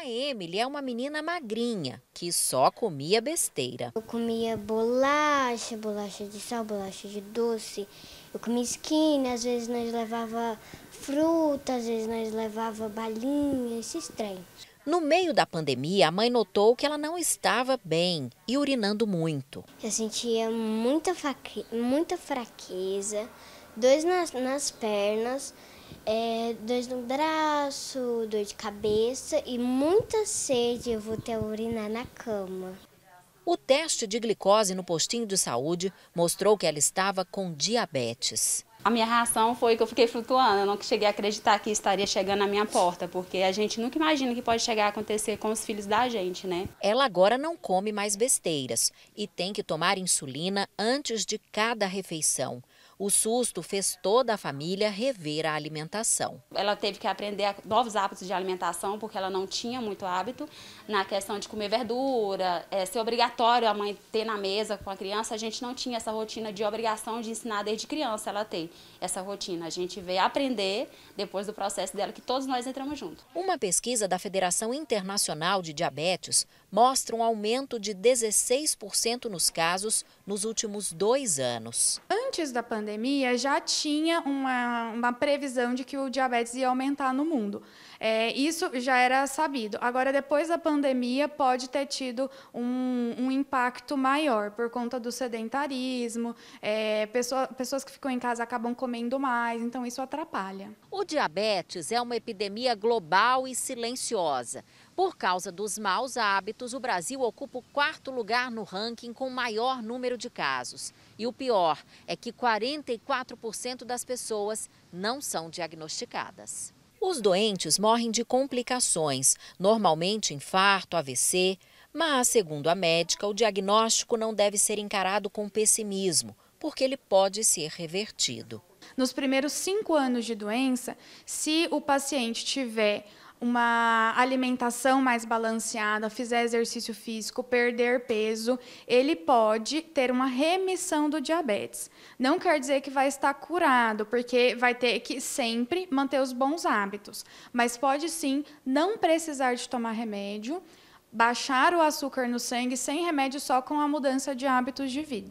A Emily é uma menina magrinha que só comia besteira. Eu comia bolacha, bolacha de sal, bolacha de doce. Eu comia skin, às vezes nós levava fruta, às vezes nós levava balinha, esses trem. No meio da pandemia, a mãe notou que ela não estava bem e urinando muito. Eu sentia muita, muita fraqueza, dores nas, nas pernas é, dor no braço, dor de cabeça e muita sede. Eu vou até urinar na cama. O teste de glicose no postinho de saúde mostrou que ela estava com diabetes. A minha reação foi que eu fiquei flutuando, eu não cheguei a acreditar que estaria chegando à minha porta, porque a gente nunca imagina que pode chegar a acontecer com os filhos da gente, né? Ela agora não come mais besteiras e tem que tomar insulina antes de cada refeição. O susto fez toda a família rever a alimentação. Ela teve que aprender novos hábitos de alimentação, porque ela não tinha muito hábito na questão de comer verdura, é, ser obrigatório a mãe ter na mesa com a criança. A gente não tinha essa rotina de obrigação de ensinar desde criança ela tem essa rotina. A gente veio aprender depois do processo dela que todos nós entramos junto. Uma pesquisa da Federação Internacional de Diabetes mostra um aumento de 16% nos casos nos últimos dois anos antes da pandemia já tinha uma, uma previsão de que o diabetes ia aumentar no mundo. É, isso já era sabido. Agora, depois da pandemia, pode ter tido um, um impacto maior por conta do sedentarismo, é, pessoa, pessoas que ficam em casa acabam comendo mais, então isso atrapalha. O diabetes é uma epidemia global e silenciosa. Por causa dos maus hábitos, o Brasil ocupa o quarto lugar no ranking com maior número de casos. E o pior é que 44% das pessoas não são diagnosticadas. Os doentes morrem de complicações, normalmente infarto, AVC, mas, segundo a médica, o diagnóstico não deve ser encarado com pessimismo, porque ele pode ser revertido. Nos primeiros cinco anos de doença, se o paciente tiver uma alimentação mais balanceada, fizer exercício físico, perder peso, ele pode ter uma remissão do diabetes. Não quer dizer que vai estar curado, porque vai ter que sempre manter os bons hábitos, mas pode sim não precisar de tomar remédio, baixar o açúcar no sangue sem remédio só com a mudança de hábitos de vida.